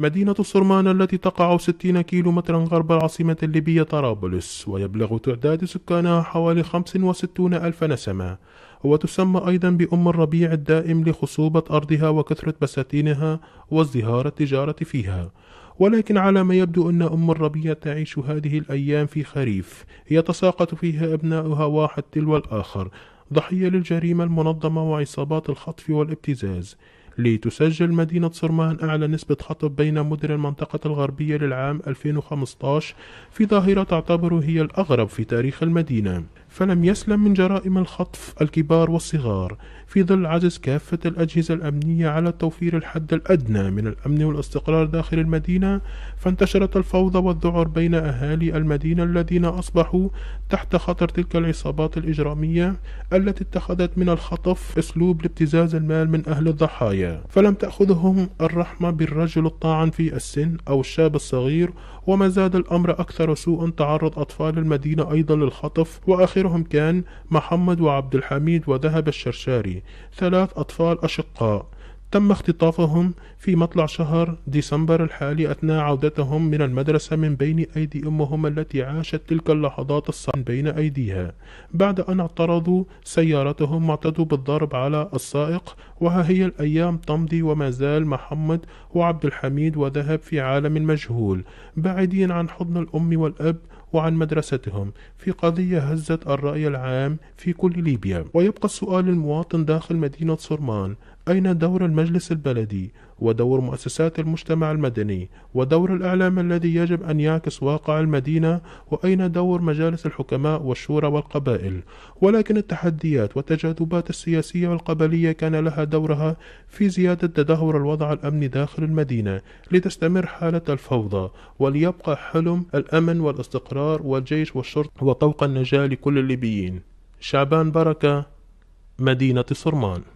مدينة صرمان التي تقع 60 كيلو مترا غرب العاصمة الليبية طرابلس ويبلغ تعداد سكانها حوالي 65 ألف نسمة وتسمى أيضا بأم الربيع الدائم لخصوبة أرضها وكثرة بساتينها وازدهار التجارة فيها ولكن على ما يبدو أن أم الربيع تعيش هذه الأيام في خريف يتساقط فيها أبناؤها واحد تلو الآخر ضحية للجريمة المنظمة وعصابات الخطف والابتزاز لتسجل مدينة صرمان أعلى نسبة خطب بين مدن المنطقة الغربية للعام 2015 في ظاهرة تعتبر هي الأغرب في تاريخ المدينة فلم يسلم من جرائم الخطف الكبار والصغار في ظل عجز كافة الأجهزة الأمنية على توفير الحد الأدنى من الأمن والاستقرار داخل المدينة فانتشرت الفوضى والذعر بين أهالي المدينة الذين أصبحوا تحت خطر تلك العصابات الإجرامية التي اتخذت من الخطف أسلوب لابتزاز المال من أهل الضحايا فلم تأخذهم الرحمة بالرجل الطاعن في السن أو الشاب الصغير وما زاد الأمر أكثر سوءا تعرض أطفال المدينة أيضا للخطف وآخر غيرهم كان محمد وعبد الحميد وذهب الشرشاري ثلاث أطفال أشقاء تم اختطافهم في مطلع شهر ديسمبر الحالي أثناء عودتهم من المدرسة من بين أيدي أمهم التي عاشت تلك اللحظات الصعبة بين أيديها بعد أن اعترضوا سيارتهم واعتدوا بالضرب على السائق وها هي الأيام تمضي وما زال محمد وعبد الحميد وذهب في عالم مجهول بعيدين عن حضن الأم والأب وعن مدرستهم في قضية هزت الرأي العام في كل ليبيا ويبقى السؤال المواطن داخل مدينة صرمان أين دور المجلس البلدي ودور مؤسسات المجتمع المدني ودور الإعلام الذي يجب أن يعكس واقع المدينة وأين دور مجالس الحكماء والشورى والقبائل ولكن التحديات والتجاذبات السياسية والقبلية كان لها دورها في زيادة تدهور الوضع الأمني داخل المدينة لتستمر حالة الفوضى وليبقى حلم الأمن والاستقرار والجيش والشرطة وطوق النجاة لكل الليبيين شعبان بركة مدينة صرمان